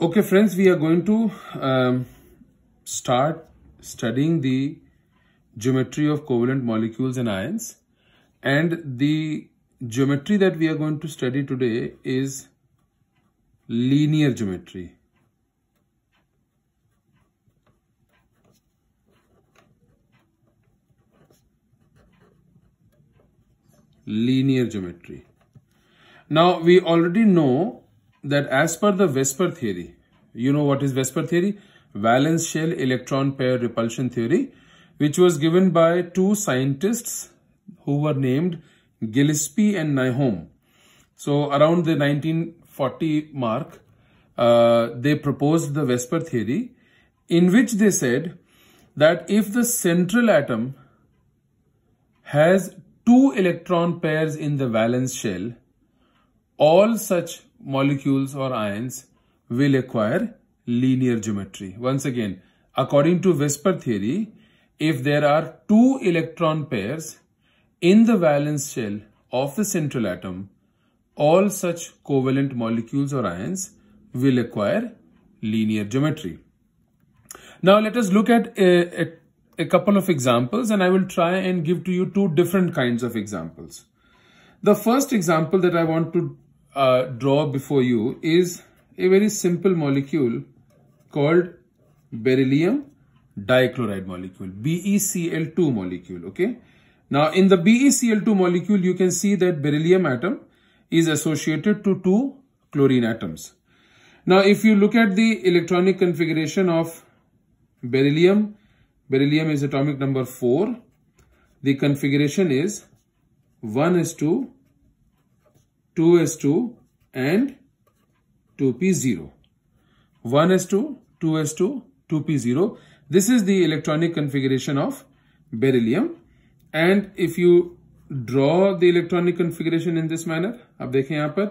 Okay, friends, we are going to um, start studying the geometry of covalent molecules and ions. And the geometry that we are going to study today is linear geometry. Linear geometry. Now, we already know that as per the Vesper theory, you know what is Vesper theory? Valence shell electron pair repulsion theory, which was given by two scientists who were named Gillespie and Nyholm. So around the 1940 mark, uh, they proposed the Vesper theory in which they said that if the central atom has two electron pairs in the valence shell, all such molecules or ions will acquire linear geometry. Once again, according to Whisper theory, if there are two electron pairs in the valence shell of the central atom, all such covalent molecules or ions will acquire linear geometry. Now let us look at a, a, a, couple of examples and I will try and give to you two different kinds of examples. The first example that I want to uh, draw before you is a very simple molecule called beryllium dichloride molecule, BeCl2 molecule, okay. Now, in the BeCl2 molecule, you can see that beryllium atom is associated to two chlorine atoms. Now, if you look at the electronic configuration of beryllium, beryllium is atomic number 4. The configuration is 1 is to 2 is 2 and 2p0. 1 is 2, 2 is 2, 2p0. This is the electronic configuration of beryllium. And if you draw the electronic configuration in this manner, आप देखें यहां पर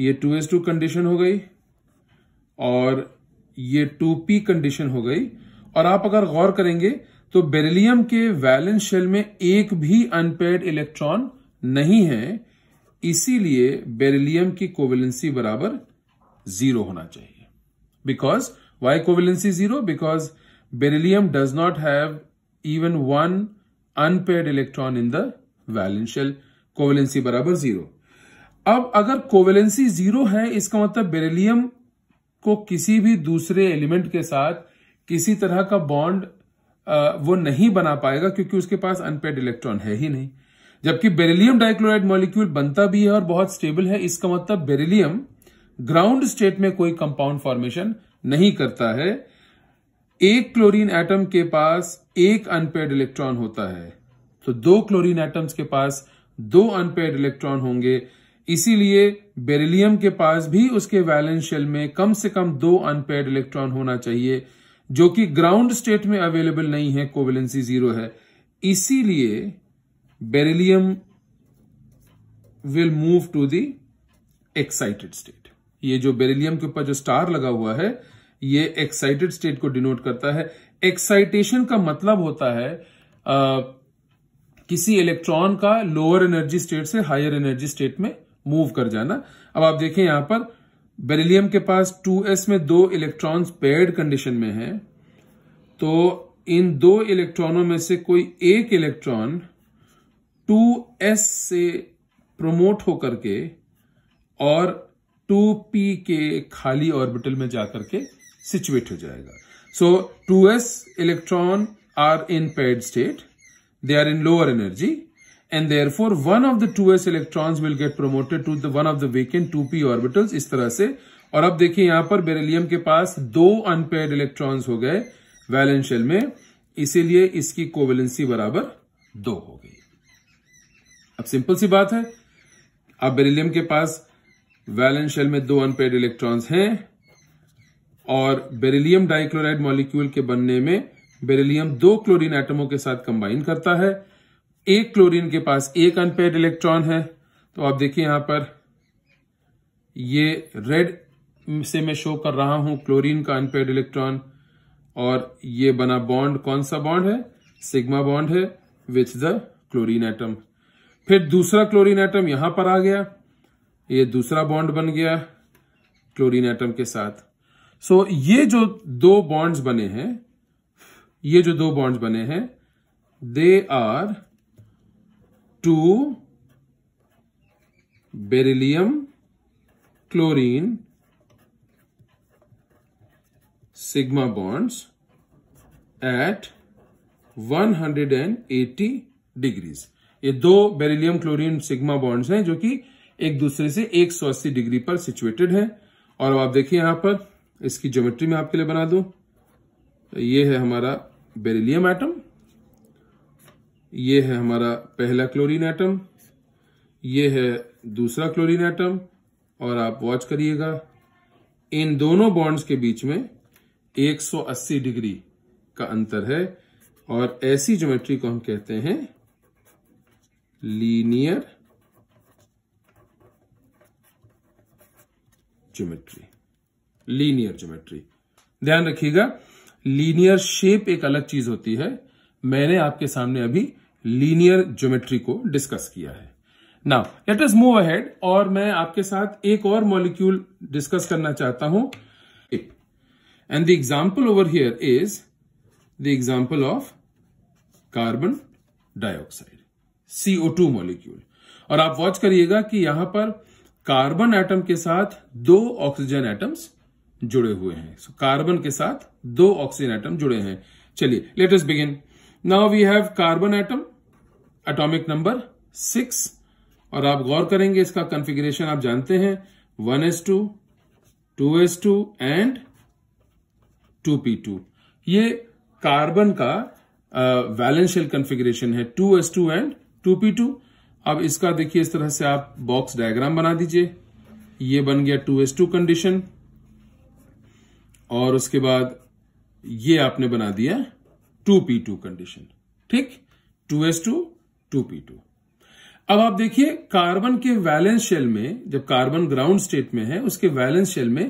ये 2s2 condition हो गई और ये 2p condition हो गई और आप अगर गौर करेंगे तो बेरिलियम के वैलेंस शेल में एक भी अनपेड इलेक्ट्रॉन नहीं है इसीलिए बेरिलियम की कोवेलेंसी बराबर जीरो होना चाहिए because why covalency zero because beryllium does not have even one unpaired electron in the valential covalency covalency बराबर जीरो अब अगर कोवेलेंसी जीरो है इसका मतलब बेरिलियम को किसी भी दूसरे एलिमेंट के साथ किसी तरह का बॉन्ड वो नहीं बना पाएगा क्योंकि उसके पास अनपेड इलेक्ट्रॉन है ही नहीं जबकि बेरिलियम डाइक्लोराइड मॉलिक्यूल बनता भी है और बहुत स्टेबल है इसका मतलब बेरिलियम ग्राउंड स्टेट में कोई कंपाउंड फॉर्मेशन नहीं करता है एक क्लोरीन एटम के पास एक अनपेड इलेक्ट्रॉन होता है तो दो क्लोरीन एटम्स के पास दो अनपेड इलेक्ट्रॉन होंगे इसीलिए बेरिलियम के पास भी उसके वैलेंस शेल में कम से कम दो अनपेड इलेक्ट्रॉन होना चाहिए जो कि ग्राउंड स्टेट में अवेलेबल नहीं है कोवेलेंसी जीरो है इसीलिए beryllium will move to the excited state ये जो बेरिलियम के ऊपर जो स्टार लगा हुआ है ये एक्साइटेड स्टेट को डिनोट करता है एक्साइटेशन का मतलब होता है आ, किसी इलेक्ट्रॉन का लोअर एनर्जी स्टेट से हायर एनर्जी स्टेट में मूव कर जाना अब आप देखें यहां पर बेरिलियम के पास 2s में दो इलेक्ट्रॉन्स पेड कंडीशन में हैं तो इन दो इलेक्ट्रॉनों में से कोई एक इलेक्ट्रॉन टू एस से प्रमोट होकर के और टू पी के खाली ऑर्बिटल में जाकर के सिचुएट हो जाएगा so two S electron are in paired state they are in lower energy and therefore one of the two S electron will get promoted to the one of the vacant two P orbital इस तरह से और अब देखिए यहां पर beryllium के पास दो अनपेड इलेक्ट्रॉन्स हो गए वैलेंशियल में इसीलिए इसकी कोवेलेंसी बराबर दो हो गई अब सिंपल सी बात है अब बेरिलियम के पास वैलेंस शेल में दो अनपेड इलेक्ट्रॉन्स हैं और बेरिलियम डाइक्लोराइड मॉलिक्यूल के बनने में बेरिलियम दो क्लोरीन एटमों के साथ कंबाइन करता है एक क्लोरीन के पास एक अनपेड इलेक्ट्रॉन है तो आप देखिए यहां पर ये रेड से मैं शो कर रहा हूं क्लोरीन का अनपेड इलेक्ट्रॉन और ये बना बॉन्ड कौन सा बॉन्ड है सिग्मा बॉन्ड है विथ द क्लोरीन एटम फिर दूसरा क्लोरीन एटम यहां पर आ गया ये दूसरा बॉन्ड बन गया क्लोरीन एटम के साथ सो so, ये जो दो बॉन्ड्स बने हैं ये जो दो बॉन्ड्स बने हैं they are two beryllium chlorine sigma bonds at 180 degrees ये दो बेरिलियम क्लोरीन सिग्मा बॉन्ड्स हैं जो कि एक दूसरे से 180 डिग्री पर सिचुएटेड हैं और आप देखिए यहां पर इसकी ज्योमेट्री में आपके लिए बना दू तो ये है हमारा बेरिलियम एटम ये है हमारा पहला क्लोरीन एटम ये है दूसरा क्लोरीन एटम और आप वॉच करिएगा इन दोनों बॉन्ड्स के बीच में 180 डिग्री का अंतर है और ऐसी ज्योमेट्री को हम कहते हैं लीनियर ज्योमेट्री लीनियर ज्योमेट्री ध्यान रखिएगा लीनियर शेप एक अलग चीज होती है मैंने आपके सामने अभी लीनियर ज्योमेट्री को डिस्कस किया है now let us move ahead और मैं आपके साथ एक और मॉलिक्यूल डिस्कस करना चाहता हूं and the example over here is the example of carbon dioxide CO two molecule और आप वॉच करिएगा कि यहां पर कार्बन एटम के साथ दो ऑक्सीजन एटम्स जुड़े हुए हैं so, कार्बन के साथ दो ऑक्सीजन एटम जुड़े हैं चलिए let us begin now we have carbon atom atomic number six और आप गौर करेंगे इसका कॉन्फ़िगरेशन आप जानते हैं one S two two S two and two P two ये कार्बन का वैलेंशियल uh, कॉन्फ़िगरेशन है two S two and two P two अब इसका देखिए इस तरह से आप बॉक्स डायग्राम बना दीजिए ये बन गया टू एस टू कंडीशन और उसके बाद ये आपने बना दिया टू पी टू कंडीशन ठीक two S two two P two अब आप देखिए कार्बन के वैलेंस शेल में जब कार्बन ग्राउंड स्टेट में है उसके वैलेंस शेल में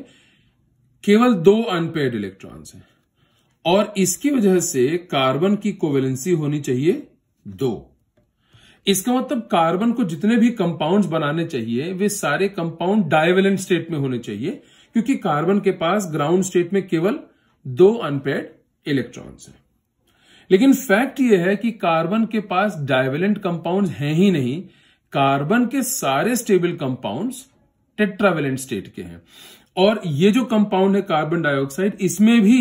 केवल दो अनपेड इलेक्ट्रॉन्स हैं और इसकी वजह से कार्बन की कोवेलेंसी होनी चाहिए दो इसका मतलब कार्बन को जितने भी कंपाउंड्स बनाने चाहिए वे सारे कंपाउंड डायवेलेंट स्टेट में होने चाहिए क्योंकि कार्बन के पास ग्राउंड स्टेट में केवल दो अनपेड इलेक्ट्रॉन्स हैं लेकिन फैक्ट यह है कि कार्बन के पास डायवेलेंट कंपाउंड्स हैं ही नहीं कार्बन के सारे स्टेबल कंपाउंड्स टेट्रावेलेंट स्टेट के हैं और ये जो कंपाउंड है कार्बन डाइऑक्साइड इसमें भी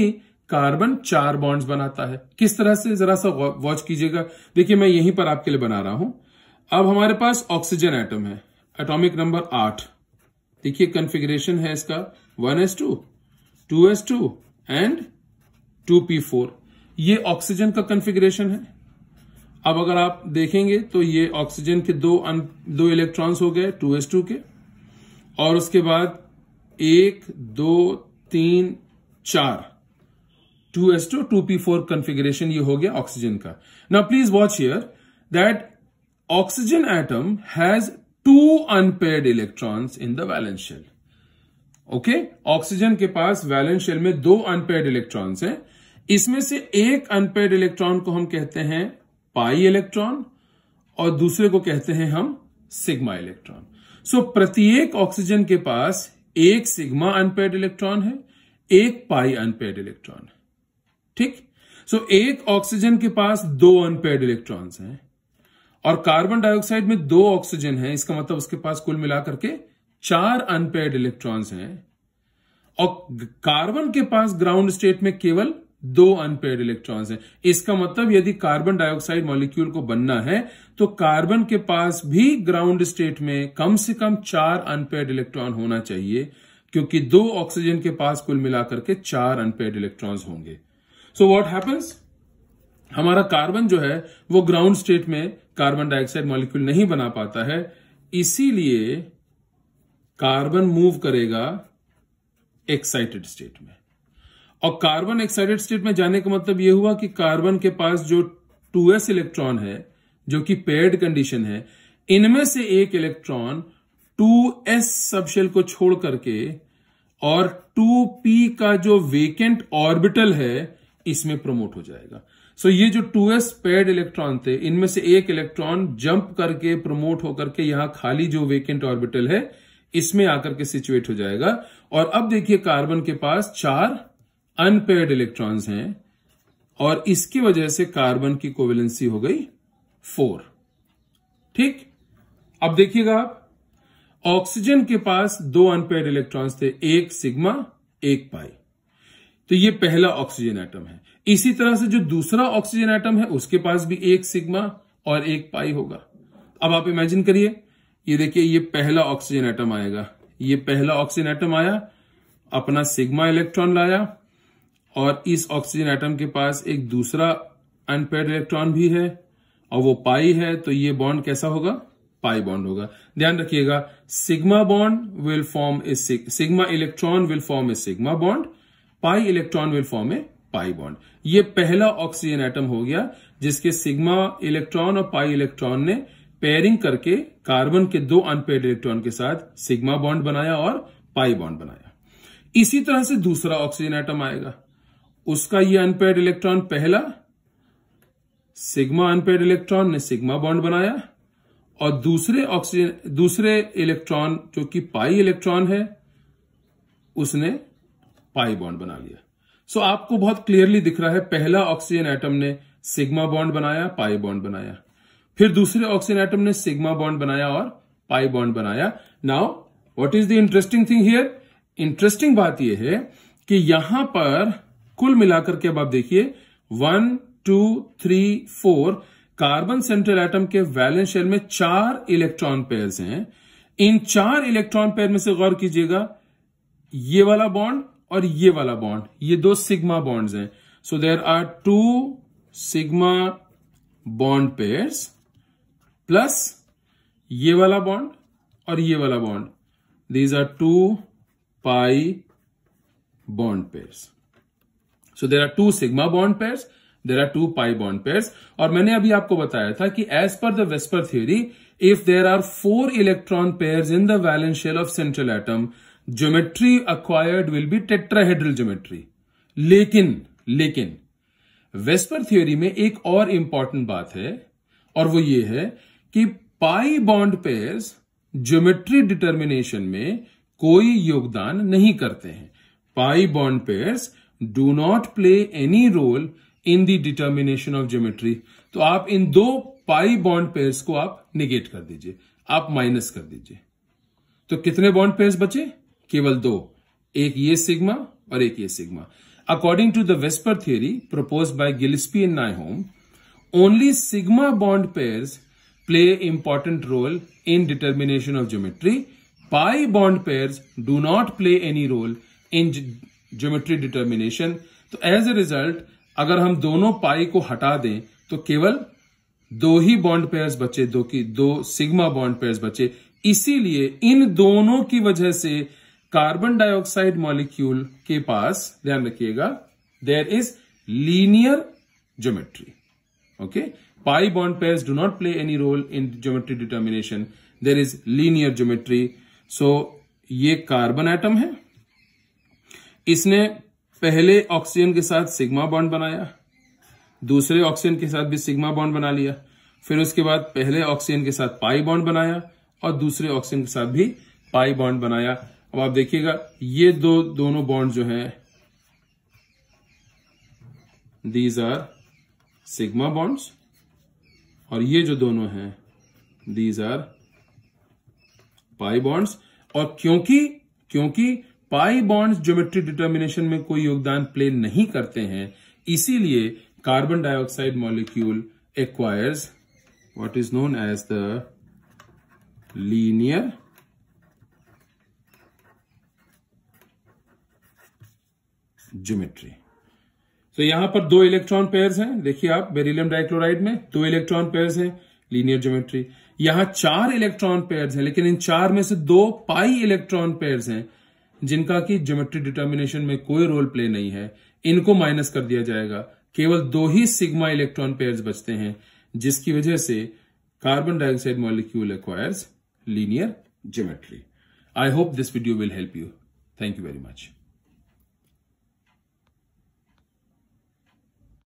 कार्बन चार बॉन्ड्स बनाता है किस तरह से जरा सा वॉच कीजिएगा देखिए मैं यहीं पर आपके लिए बना रहा हूं अब हमारे पास ऑक्सीजन एटम है एटॉमिक नंबर आठ देखिए कॉन्फ़िगरेशन है इसका one S two two S two and two P four ये ऑक्सीजन का कॉन्फ़िगरेशन है अब अगर आप देखेंगे तो ये ऑक्सीजन के दो अन, दो इलेक्ट्रॉन्स हो गए टू एस टू के और उसके बाद एक दो तीन चार two S two two P four configuration ये हो गया ऑक्सीजन का ना please watch here that oxygen atom has two unpaired electron in the valence shell okay oxygen के पास वैलेंस शेल में दो अनपेड इलेक्ट्रॉन है इसमें से एक अनपेड इलेक्ट्रॉन को हम कहते हैं पाई इलेक्ट्रॉन और दूसरे को कहते हैं हम सिग्मा इलेक्ट्रॉन सो so, प्रत्येक ऑक्सीजन के पास एक सिग्मा अनपेड इलेक्ट्रॉन है एक पाई अनपेड इलेक्ट्रॉन है ठीक सो so, एक ऑक्सीजन के पास दो अनपेड इलेक्ट्रॉन्स हैं और कार्बन डाइऑक्साइड में दो ऑक्सीजन है इसका मतलब उसके पास कुल मिलाकर के चार अनपेड इलेक्ट्रॉन्स हैं और कार्बन के पास ग्राउंड स्टेट में केवल दो अनपेड इलेक्ट्रॉन्स हैं इसका मतलब यदि कार्बन डाइऑक्साइड मॉलिक्यूल को बनना है तो कार्बन के पास भी ग्राउंड स्टेट में कम से कम चार अनपेड इलेक्ट्रॉन होना चाहिए क्योंकि दो ऑक्सीजन के पास कुल मिलाकर के चार अनपेड इलेक्ट्रॉन्स होंगे सो वॉट हैपन्स हमारा कार्बन जो है वो ग्राउंड स्टेट में कार्बन डाइऑक्साइड मॉलिक्यूल नहीं बना पाता है इसीलिए कार्बन मूव करेगा एक्साइटेड स्टेट में और कार्बन एक्साइटेड स्टेट में जाने का मतलब यह हुआ कि कार्बन के पास जो 2s इलेक्ट्रॉन है जो कि पेड कंडीशन है इनमें से एक इलेक्ट्रॉन 2s सबशेल को छोड़ करके और 2p का जो वेकेंट ऑर्बिटल है इसमें प्रमोट हो जाएगा सो so, ये जो 2s पेड इलेक्ट्रॉन थे इनमें से एक इलेक्ट्रॉन जंप करके प्रमोट होकर के यहां खाली जो वेकेंट ऑर्बिटल है इसमें आकर के सिचुएट हो जाएगा और अब देखिए कार्बन के पास चार अनपेड इलेक्ट्रॉन्स हैं और इसकी वजह से कार्बन की कोवेलेंसी हो गई फोर ठीक अब देखिएगा आप ऑक्सीजन के पास दो अनपेड इलेक्ट्रॉन्स थे एक सिग्मा एक पाई तो ये पहला ऑक्सीजन एटम है इसी तरह से जो दूसरा ऑक्सीजन एटम है उसके पास भी एक सिग्मा और एक पाई होगा अब आप इमेजिन करिए ये देखिए ये पहला ऑक्सीजन एटम आएगा ये पहला ऑक्सीजन एटम आया अपना सिग्मा इलेक्ट्रॉन लाया और इस ऑक्सीजन एटम के पास एक दूसरा अनपेड इलेक्ट्रॉन भी है और वो पाई है तो ये बॉन्ड कैसा होगा पाई बॉन्ड होगा ध्यान रखिएगा sigma bond will form a sigma electron will form a sigma bond pi electron will form a pi bond ये पहला ऑक्सीजन एटम हो गया जिसके सिग्मा इलेक्ट्रॉन और पाई इलेक्ट्रॉन ने पेयरिंग करके कार्बन के दो अनपेड इलेक्ट्रॉन के साथ सिग्मा बॉन्ड बनाया और पाई बॉन्ड बनाया इसी तरह से दूसरा ऑक्सीजन एटम आएगा उसका ये अनपेड इलेक्ट्रॉन पहला सिग्मा अनपेड इलेक्ट्रॉन ने सिग्मा बॉन्ड बनाया और दूसरे ऑक्सीजन दूसरे इलेक्ट्रॉन जो कि पाई इलेक्ट्रॉन है उसने पाई बॉन्ड बना लिया सो so, आपको बहुत क्लियरली दिख रहा है पहला ऑक्सीजन एटम ने सिग्मा बॉन्ड बनाया पाई बॉन्ड बनाया फिर दूसरे ऑक्सीजन एटम ने सिग्मा बॉन्ड बनाया और पाई बॉन्ड बनाया now what is the interesting thing here interesting बात यह है कि यहां पर कुल मिलाकर के अब आप देखिए one two three four carbon central atom के वैलेंस शेल में चार इलेक्ट्रॉन पेयर हैं इन चार इलेक्ट्रॉन पेयर में से गौर कीजिएगा ये वाला बॉन्ड और ये वाला बॉन्ड ये दो सिग्मा बॉन्ड्स हैं so there are two sigma bond pairs plus ये वाला बॉन्ड और ये वाला bond these are two pi bond pairs so there are two sigma bond pairs there are two pi bond pairs और मैंने अभी आपको बताया था कि as per the VSEPR theory if there are four electron pair in the valence shell of central atom geometry acquired will be tetrahedral geometry लेकिन लेकिन VSEPR theory में एक और इंपॉर्टेंट बात है और वो ये है कि pi bond pairs geometry determination में कोई योगदान नहीं करते हैं pi bond pairs do not play any role in the determination of geometry तो आप इन दो पाई बॉन्ड पेयर्स को आप निगेट कर दीजिए आप माइनस कर दीजिए तो कितने बॉन्ड पेयर्स बचे केवल दो एक ये सिग्मा और एक ये sigma according to the VSEPR theory propose by Gillespie and नाई होम only sigma bond play important role in determination of geometry pi pi bond pairs do not play any role in geometry तो as a result अगर हम दोनों पाई को हटा दें तो केवल दो ही बॉन्ड पेयर्स बचे दो की दो सिग्मा बॉन्ड पेयर्स बचे इसीलिए इन दोनों की वजह से कार्बन डाइऑक्साइड मॉलिक्यूल के पास ध्यान रखिएगा there is linear geometry okay pi bond pairs do not play any role in geometry determination there is linear geometry so ये कार्बन एटम है इसने पहले ऑक्सीजन के साथ सिग्मा बॉन्ड बनाया दूसरे ऑक्सीजन के साथ भी सिग्मा बॉन्ड बना लिया फिर उसके बाद पहले ऑक्सीजन के साथ पाई बॉन्ड बनाया और दूसरे ऑक्सीजन के साथ भी पाई बॉन्ड बनाया अब आप देखिएगा ये दो दोनों बॉन्ड जो है दीज आर सिग्मा बॉन्ड्स और ये जो दोनों हैं दीज आर पाई बॉन्ड्स और क्योंकि क्योंकि पाई बॉन्ड्स ज्योमेट्री डिटर्मिनेशन में कोई योगदान प्ले नहीं करते हैं इसीलिए carbon dioxide molecule acquires what is known as the linear geometry तो यहां पर दो इलेक्ट्रॉन पेयर्स हैं देखिए आप बेरिलियम डाइक्लोराइड में दो इलेक्ट्रॉन पेयर हैं लीनियर ज्योमेट्री यहां चार इलेक्ट्रॉन पेयर हैं लेकिन इन चार में से दो पाई इलेक्ट्रॉन पेयर हैं जिनका की ज्योमेट्री डिटर्मिनेशन में कोई रोल प्ले नहीं है इनको माइनस कर दिया जाएगा केवल दो ही सिग्मा इलेक्ट्रॉन पेयर्स बचते हैं जिसकी वजह से carbon dioxide molecule acquires linear geometry I hope this video will help you thank you very much